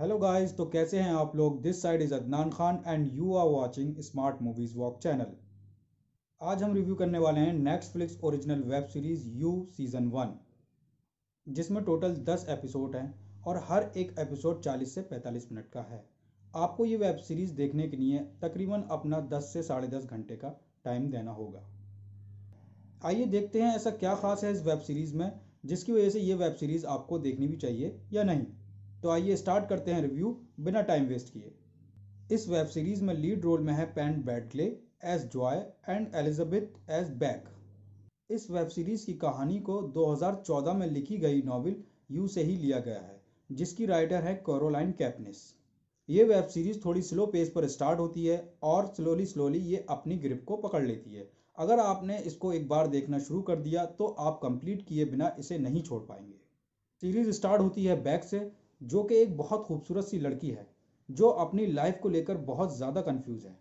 hello guys तो कैसे हैं आप लोग this side is Adnan Khan and you are watching smart movies walk channel आज हम रिव्यू करने वाले हैं Netflix original web series you season one जिसमें टोटल दस एपिसोड हैं और हर एक एपिसोड चालीस से पैंतालीस मिनट का है आपको ये वेब सीरीज़ देखने के लिए तकरीबन अपना दस से साढ़े दस घंटे का टाइम देना होगा आइए देखते हैं ऐसा क्या खास है इस वेब सीरीज़ में जिसकी वजह से ये वेब सीरीज़ आपको देखनी भी चाहिए या नहीं तो आइए स्टार्ट करते हैं रिव्यू बिना टाइम वेस्ट किए इस वेब सीरीज में लीड रोल में है Penn Badgley as Joe and Elizabeth as Beck इस वेब सीरीज की कहानी को 2014 में लिखी गई नॉवल यू से ही लिया गया है जिसकी राइटर है कोरोलाइन कैपनिस ये वेब सीरीज थोड़ी स्लो पेस पर स्टार्ट होती है और स्लोली स्लोली ये अपनी ग्रिप को पकड़ लेती है अगर आपने इसको एक बार देखना शुरू कर दिया तो आप कंप्लीट किए बिना इसे नहीं छोड़ पाएंगे सीरीज स्टार्ट होती है बैक से जो कि एक बहुत खूबसूरत सी लड़की है जो अपनी लाइफ को लेकर बहुत ज़्यादा कंफ्यूज है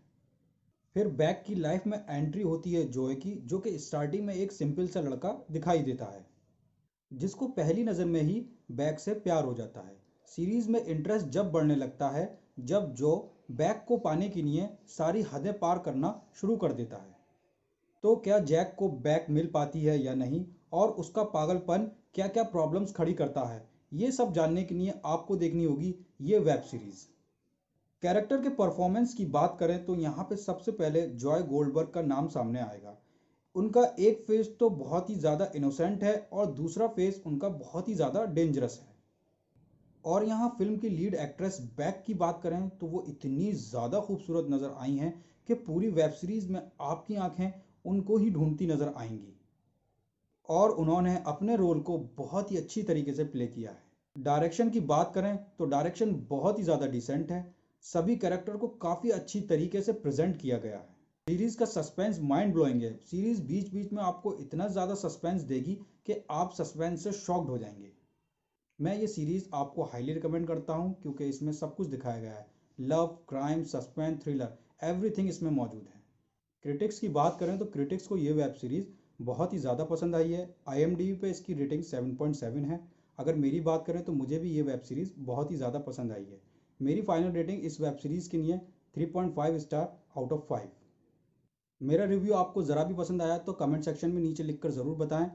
फिर बैक की लाइफ में एंट्री होती है जोए की जो कि स्टार्टिंग में एक सिंपल सा लड़का दिखाई देता है जिसको पहली नज़र में ही बैक से प्यार हो जाता है सीरीज़ में इंटरेस्ट जब बढ़ने लगता है जब जो बैक को पाने के लिए सारी हदें पार करना शुरू कर देता है तो क्या जैक को बैक मिल पाती है या नहीं और उसका पागलपन क्या क्या प्रॉब्लम्स खड़ी करता है ये सब जानने के लिए आपको देखनी होगी ये वेब सीरीज़ कैरेक्टर के परफॉर्मेंस की बात करें तो यहाँ पे सबसे पहले जॉय गोल्डबर्ग का नाम सामने आएगा उनका एक फेस तो बहुत ही ज़्यादा इनोसेंट है और दूसरा फेस उनका बहुत ही ज़्यादा डेंजरस है और यहाँ फिल्म की लीड एक्ट्रेस बैक की बात करें तो वो इतनी ज़्यादा खूबसूरत नज़र आई हैं कि पूरी वेब सीरीज़ में आपकी आँखें उनको ही ढूंढती नज़र आएंगी और उन्होंने अपने रोल को बहुत ही अच्छी तरीके से प्ले किया है डायरेक्शन की बात करें तो डायरेक्शन बहुत ही ज़्यादा डिसेंट है सभी कैरेक्टर को काफ़ी अच्छी तरीके से प्रेजेंट किया गया है सीरीज़ का सस्पेंस माइंड ब्लोइंग है सीरीज़ बीच बीच में आपको इतना ज़्यादा सस्पेंस देगी कि आप सस्पेंस से शॉक्ड हो जाएंगे मैं ये सीरीज़ आपको हाईली रिकमेंड करता हूँ क्योंकि इसमें सब कुछ दिखाया गया है love crime suspense thriller everything इसमें मौजूद है क्रिटिक्स की बात करें तो क्रिटिक्स को ये वेब सीरीज़ बहुत ही ज़्यादा पसंद आई है आई पे इसकी रेटिंग 7.7 है अगर मेरी बात करें तो मुझे भी ये वेब सीरीज़ बहुत ही ज़्यादा पसंद आई है मेरी फाइनल रेटिंग इस वेब सीरीज़ के लिए 3.5 स्टार आउट ऑफ फाइव मेरा रिव्यू आपको ज़रा भी पसंद आया तो कमेंट सेक्शन में नीचे लिखकर ज़रूर बताएं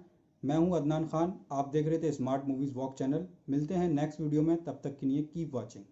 मैं हूं अदनान खान आप देख रहे थे स्मार्ट मूवीज़ वॉक चैनल मिलते हैं नेक्स्ट वीडियो में तब तक के लिए कीप वॉचिंग